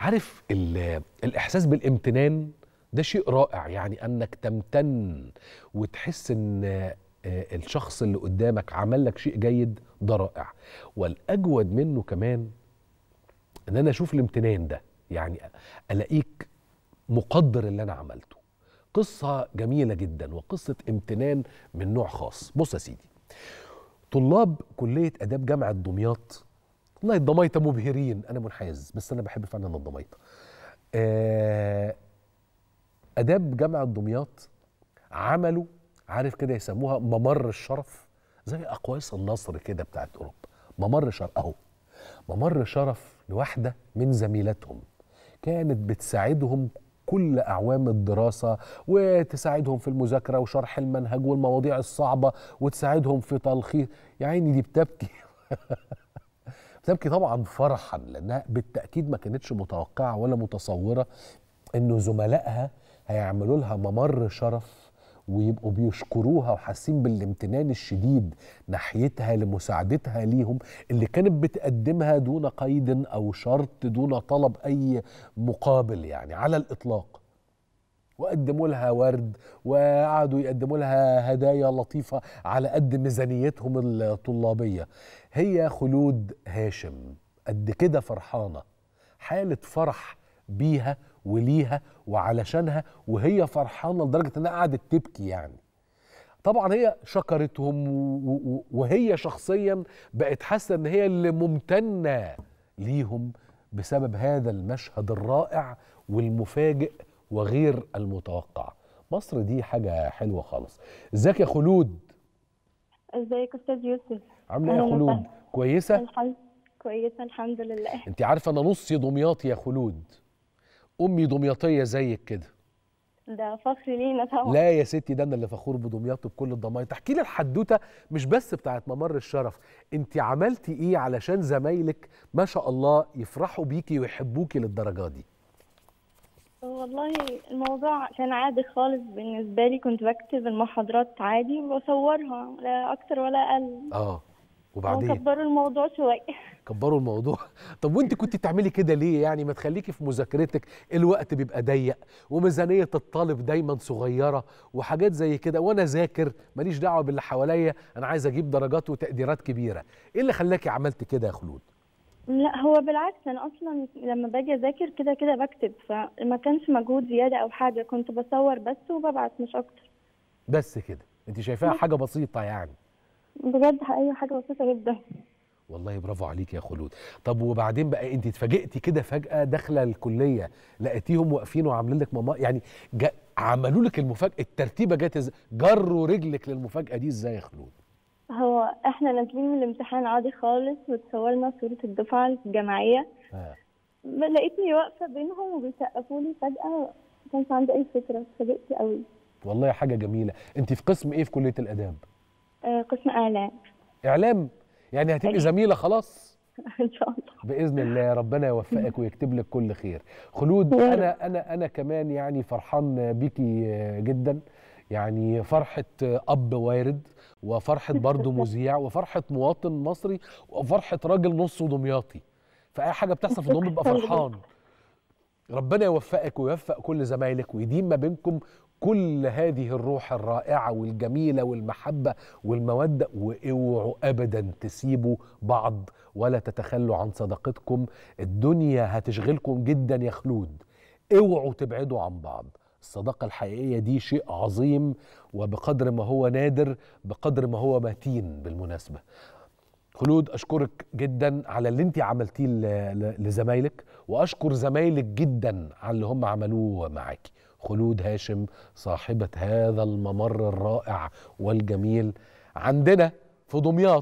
عارف الاحساس بالامتنان ده شيء رائع يعني انك تمتن وتحس ان آه، الشخص اللي قدامك عمل لك شيء جيد ده رائع والاجود منه كمان ان انا اشوف الامتنان ده يعني الاقيك مقدر اللي انا عملته قصه جميله جدا وقصه امتنان من نوع خاص بص يا سيدي طلاب كليه اداب جامعه دمياط والله الضمايطه مبهرين انا منحاز بس انا بحب فعلا الضمايطه آه، اداب جامعه دمياط عملوا عارف كده يسموها ممر الشرف زي اقواس النصر كده بتاعت اوروبا ممر شرف اهو ممر شرف لواحده من زميلاتهم كانت بتساعدهم كل اعوام الدراسه وتساعدهم في المذاكره وشرح المنهج والمواضيع الصعبه وتساعدهم في تلخيص يا عيني دي بتبكي تبكي طبعا فرحا لانها بالتاكيد ما كانتش متوقعه ولا متصوره انه زملائها هيعملوا لها ممر شرف ويبقوا بيشكروها وحاسين بالامتنان الشديد ناحيتها لمساعدتها ليهم اللي كانت بتقدمها دون قيد او شرط دون طلب اي مقابل يعني على الاطلاق وقدموا لها ورد وقعدوا يقدموا لها هدايا لطيفة على قد ميزانيتهم الطلابية هي خلود هاشم قد كده فرحانة حالة فرح بيها وليها وعلشانها وهي فرحانة لدرجة انها قعدت تبكي يعني طبعا هي شكرتهم وهي شخصيا بقت حاسه ان هي اللي ممتنه ليهم بسبب هذا المشهد الرائع والمفاجئ وغير المتوقع مصر دي حاجة حلوة خالص ازيك يا خلود ازيك استاذ يوسف عامله ايه يا خلود كويسة الحمد كويسة الحمد لله انت عارفة انا نصي دمياطي يا خلود امي دمياطية زيك كده ده فخر لينا طبعا لا يا ستي ده انا اللي فخور بدمياط وبكل الضمايط تحكي لي الحدوته مش بس بتاعت ممر الشرف انت عملتي ايه علشان زمايلك ما شاء الله يفرحوا بيكي ويحبوكي للدرجه دي والله الموضوع كان عادي خالص بالنسبة لي كنت بكتب المحاضرات عادي وبصورها لا أكتر ولا أقل آه وبعدين كبروا الموضوع شوية كبروا الموضوع طب وانت كنت تعملي كده ليه يعني ما تخليكي في مذاكرتك الوقت بيبقى ضيق وميزانية الطالب دايما صغيرة وحاجات زي كده وانا ذاكر ماليش دعوة باللي حواليا انا عايز اجيب درجات وتقديرات كبيرة ايه اللي خلاكي عملت كده يا خلود لا هو بالعكس انا اصلا لما باجي اذاكر كده كده بكتب فما كانش مجهود زياده او حاجه كنت بصور بس وببعت مش اكتر بس كده انت شايفاها حاجه بسيطه يعني بجد اي حاجه بسيطه جدا والله برافو عليك يا خلود طب وبعدين بقى انت اتفاجئتي كده فجاه داخله الكليه لقيتيهم واقفين وعاملين لك ماما يعني عملوا لك المفاجاه الترتيبه جت جروا رجلك للمفاجاه دي ازاي يا خلود هو احنا نازلين من الامتحان عادي خالص وتصورنا صورة الدفعة الجماعية آه. لقيتني واقفة بينهم وبيسقفوا لي فجأة ما كانش عندي أي فكرة اتفاجئت قوي والله حاجة جميلة أنت في قسم إيه في كلية الآداب؟ آه قسم إعلام إعلام؟ يعني هتبقي إيه. زميلة خلاص؟ ان شاء الله باذن الله ربنا يوفقك ويكتب لك كل خير خلود انا انا انا كمان يعني فرحان بيكي جدا يعني فرحة أب وارد وفرحة برضه مذيع وفرحة مواطن مصري وفرحة راجل نص دمياطي فأي حاجة بتحصل في النوم بيبقى فرحان ربنا يوفقك ويوفق كل زمايلك ويديم ما بينكم كل هذه الروح الرائعة والجميلة والمحبة والمودة واوعوا أبدا تسيبوا بعض ولا تتخلوا عن صداقتكم الدنيا هتشغلكم جدا يا خلود اوعوا تبعدوا عن بعض الصداقة الحقيقية دي شيء عظيم وبقدر ما هو نادر بقدر ما هو متين بالمناسبة خلود أشكرك جدا على اللي انت عملتيه لزمايلك وأشكر زمايلك جدا على اللي هم عملوه معاكي خلود هاشم صاحبة هذا الممر الرائع والجميل عندنا في دمياط